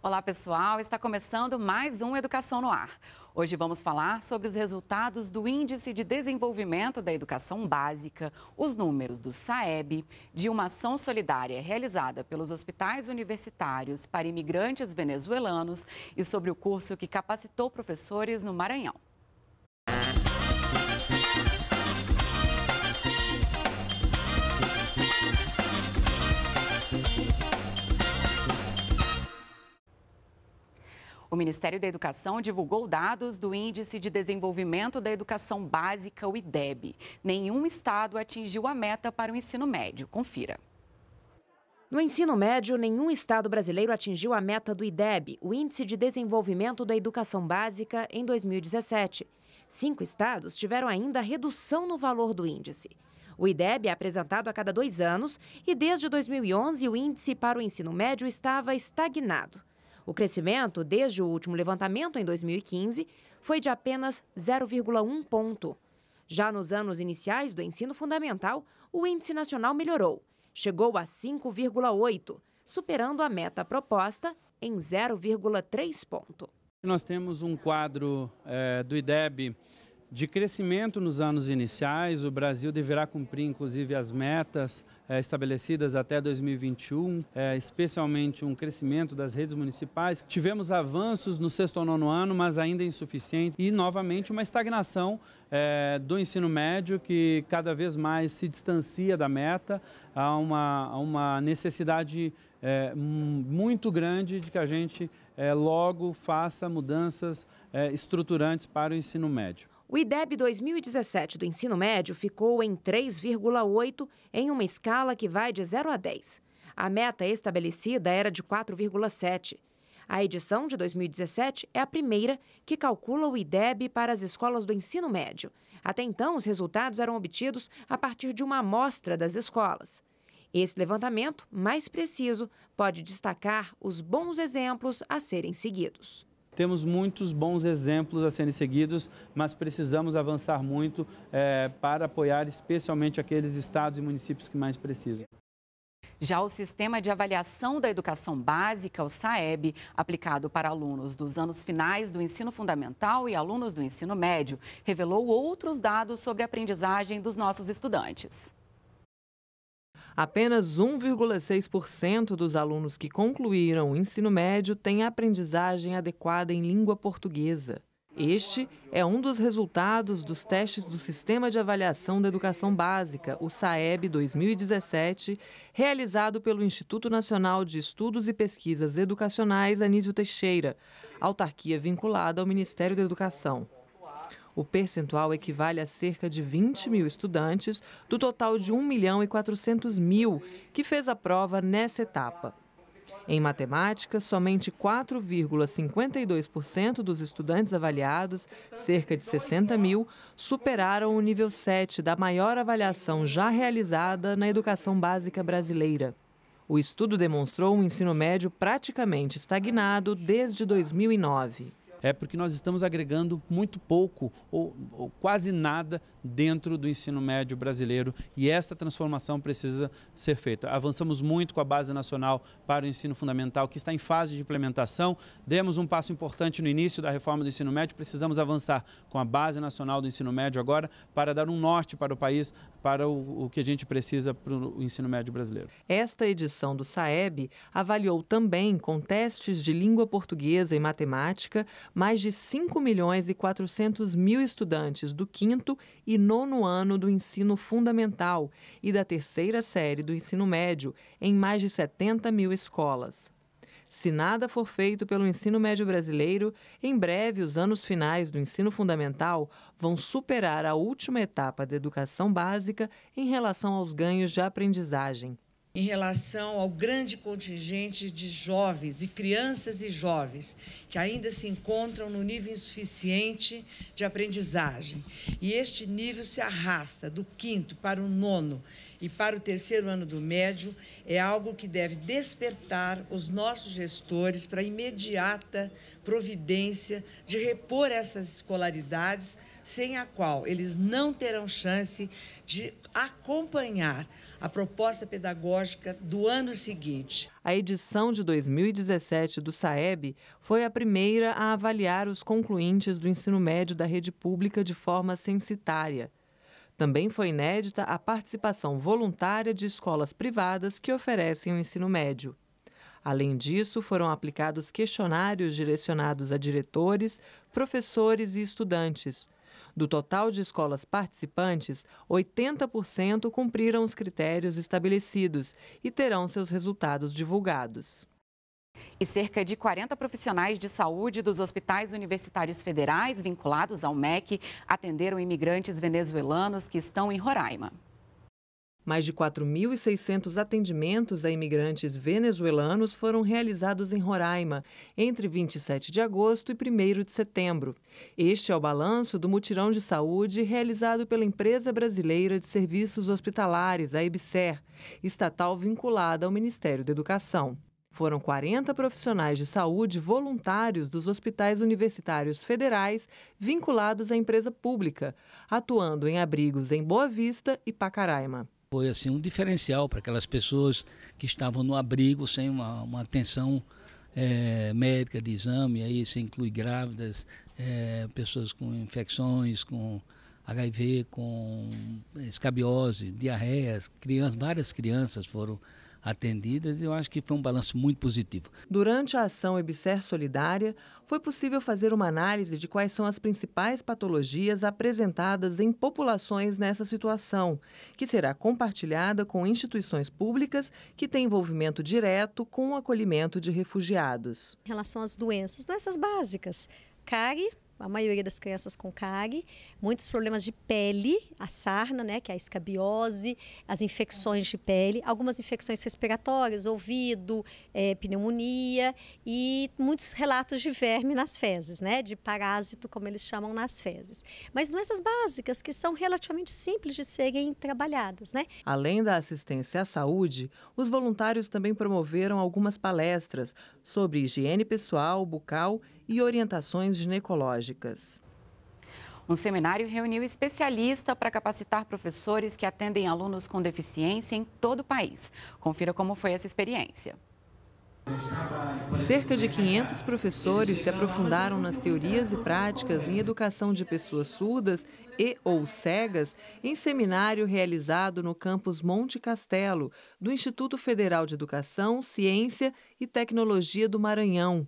Olá, pessoal. Está começando mais um Educação no Ar. Hoje vamos falar sobre os resultados do Índice de Desenvolvimento da Educação Básica, os números do SAEB, de uma ação solidária realizada pelos hospitais universitários para imigrantes venezuelanos e sobre o curso que capacitou professores no Maranhão. O Ministério da Educação divulgou dados do Índice de Desenvolvimento da Educação Básica, o IDEB. Nenhum estado atingiu a meta para o ensino médio. Confira. No ensino médio, nenhum estado brasileiro atingiu a meta do IDEB, o Índice de Desenvolvimento da Educação Básica, em 2017. Cinco estados tiveram ainda redução no valor do índice. O IDEB é apresentado a cada dois anos e, desde 2011, o índice para o ensino médio estava estagnado. O crescimento, desde o último levantamento em 2015, foi de apenas 0,1 ponto. Já nos anos iniciais do ensino fundamental, o Índice Nacional melhorou, chegou a 5,8, superando a meta proposta em 0,3 ponto. Nós temos um quadro é, do IDEB de crescimento nos anos iniciais. O Brasil deverá cumprir, inclusive, as metas é, estabelecidas até 2021, é, eh, especialmente um crescimento das redes municipais. Tivemos avanços no sexto ou nono ano, mas ainda insuficiente. E, novamente, uma estagnação é, do ensino médio, que cada vez mais se distancia da meta. Há uma, uma necessidade muito grande de que a gente logo faça mudanças estruturantes para o ensino médio. O IDEB 2017 do ensino médio ficou em 3,8 em uma escala que vai de 0 a 10. A meta estabelecida era de 4,7. A edição de 2017 é a primeira que calcula o IDEB para as escolas do ensino médio. Até então, os resultados eram obtidos a partir de uma amostra das escolas. Esse levantamento, mais preciso, pode destacar os bons exemplos a serem seguidos temos muitos bons exemplos a serem seguidos, mas precisamos avançar muito é, para apoiar especialmente aqueles estados e municípios que mais precisam. Já o Sistema de Avaliação da Educação Básica, o SAEB, aplicado para alunos dos anos finais do ensino fundamental e alunos do ensino médio, revelou outros dados sobre a aprendizagem dos nossos estudantes. Apenas 1,6% dos alunos que concluíram o ensino médio têm aprendizagem adequada em língua portuguesa. Este é um dos resultados dos testes do Sistema de Avaliação da Educação Básica, o SAEB 2017, realizado pelo Instituto Nacional de Estudos e Pesquisas Educacionais Anísio Teixeira, autarquia vinculada ao Ministério da Educação. O percentual equivale a cerca de 20 mil estudantes, do total de 1 milhão e 400 mil, que fez a prova nessa etapa. Em matemática, somente 4,52% dos estudantes avaliados, cerca de 60 mil, superaram o nível 7 da maior avaliação já realizada na educação básica brasileira. O estudo demonstrou um ensino médio praticamente estagnado desde 2009 é porque nós estamos agregando muito pouco ou, ou quase nada dentro do ensino médio brasileiro e essa transformação precisa ser feita. Avançamos muito com a base nacional para o ensino fundamental, que está em fase de implementação. Demos um passo importante no início da reforma do ensino médio, precisamos avançar com a base nacional do ensino médio agora para dar um norte para o país, para o, o que a gente precisa para o ensino médio brasileiro. Esta edição do SAEB avaliou também com testes de língua portuguesa e matemática mais de 5 milhões e 400 mil estudantes do quinto e nono ano do ensino fundamental e da terceira série do ensino médio em mais de 70 mil escolas. Se nada for feito pelo ensino médio brasileiro, em breve os anos finais do ensino fundamental vão superar a última etapa da educação básica em relação aos ganhos de aprendizagem em relação ao grande contingente de jovens, de crianças e jovens, que ainda se encontram no nível insuficiente de aprendizagem. E este nível se arrasta do quinto para o nono e para o terceiro ano do médio, é algo que deve despertar os nossos gestores para imediata providência de repor essas escolaridades sem a qual eles não terão chance de acompanhar a proposta pedagógica do ano seguinte. A edição de 2017 do SAEB foi a primeira a avaliar os concluintes do ensino médio da rede pública de forma censitária. Também foi inédita a participação voluntária de escolas privadas que oferecem o ensino médio. Além disso, foram aplicados questionários direcionados a diretores, professores e estudantes do total de escolas participantes, 80% cumpriram os critérios estabelecidos e terão seus resultados divulgados. E cerca de 40 profissionais de saúde dos hospitais universitários federais vinculados ao MEC atenderam imigrantes venezuelanos que estão em Roraima. Mais de 4.600 atendimentos a imigrantes venezuelanos foram realizados em Roraima entre 27 de agosto e 1 de setembro. Este é o balanço do mutirão de saúde realizado pela Empresa Brasileira de Serviços Hospitalares, a EBSER, estatal vinculada ao Ministério da Educação. Foram 40 profissionais de saúde voluntários dos hospitais universitários federais vinculados à empresa pública, atuando em abrigos em Boa Vista e Pacaraima foi assim um diferencial para aquelas pessoas que estavam no abrigo sem uma, uma atenção é, médica de exame, aí se inclui grávidas, é, pessoas com infecções, com HIV, com escabiose, diarreias, crianças, várias crianças foram atendidas e eu acho que foi um balanço muito positivo. Durante a ação EBSER Solidária, foi possível fazer uma análise de quais são as principais patologias apresentadas em populações nessa situação, que será compartilhada com instituições públicas que têm envolvimento direto com o acolhimento de refugiados. Em relação às doenças, doenças básicas, cárie, a maioria das crianças com cárie, muitos problemas de pele, a sarna, né, que é a escabiose, as infecções de pele, algumas infecções respiratórias, ouvido, é, pneumonia e muitos relatos de verme nas fezes, né, de parásito, como eles chamam nas fezes. Mas doenças básicas que são relativamente simples de serem trabalhadas, né? Além da assistência à saúde, os voluntários também promoveram algumas palestras sobre higiene pessoal, bucal e orientações ginecológicas. Um seminário reuniu especialista para capacitar professores que atendem alunos com deficiência em todo o país. Confira como foi essa experiência. Cerca de 500 professores se aprofundaram nas teorias e práticas em educação de pessoas surdas e ou cegas em seminário realizado no campus Monte Castelo, do Instituto Federal de Educação, Ciência e Tecnologia do Maranhão.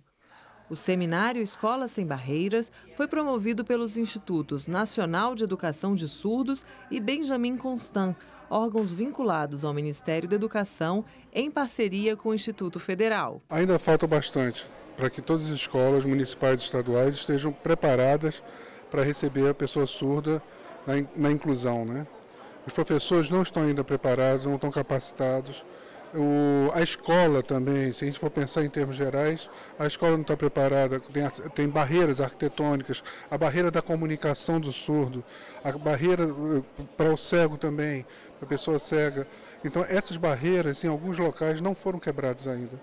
O seminário Escola Sem Barreiras foi promovido pelos Institutos Nacional de Educação de Surdos e Benjamin Constant, órgãos vinculados ao Ministério da Educação, em parceria com o Instituto Federal. Ainda falta bastante para que todas as escolas municipais e estaduais estejam preparadas para receber a pessoa surda na, inclusão. Né? Os professores não estão ainda preparados, não estão capacitados o, a escola também, se a gente for pensar em termos gerais, a escola não está preparada, tem, tem, barreiras arquitetônicas, a barreira da comunicação do surdo, a barreira eh, para o cego também, para a pessoa cega. Então, essas barreiras em alguns locais não foram quebradas ainda.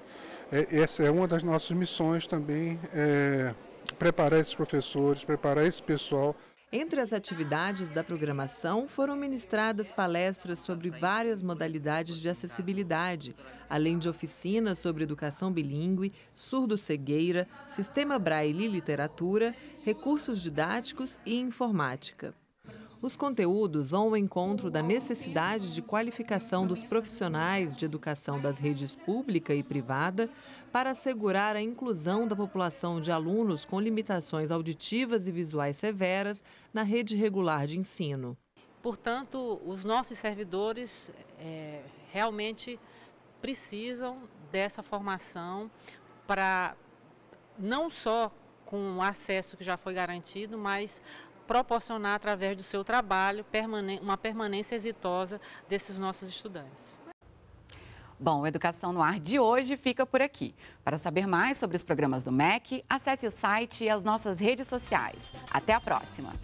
É, essa é uma das nossas missões também, é, preparar esses professores, preparar esse pessoal. Entre as atividades da programação foram ministradas palestras sobre várias modalidades de acessibilidade, além de oficinas sobre educação bilíngue, surdo-cegueira, sistema braille e literatura, recursos didáticos e informática. Os conteúdos vão ao encontro da necessidade de qualificação dos profissionais de educação das redes pública e privada para assegurar a inclusão da população de alunos com limitações auditivas e visuais severas na rede regular de ensino. Portanto, os nossos servidores é, realmente precisam dessa formação para não só com o acesso que já foi garantido, mas proporcionar através do seu trabalho uma permanência exitosa desses nossos estudantes. Bom, Educação no Ar de hoje fica por aqui. Para saber mais sobre os programas do MEC, acesse o site e as nossas redes sociais. Até a próxima!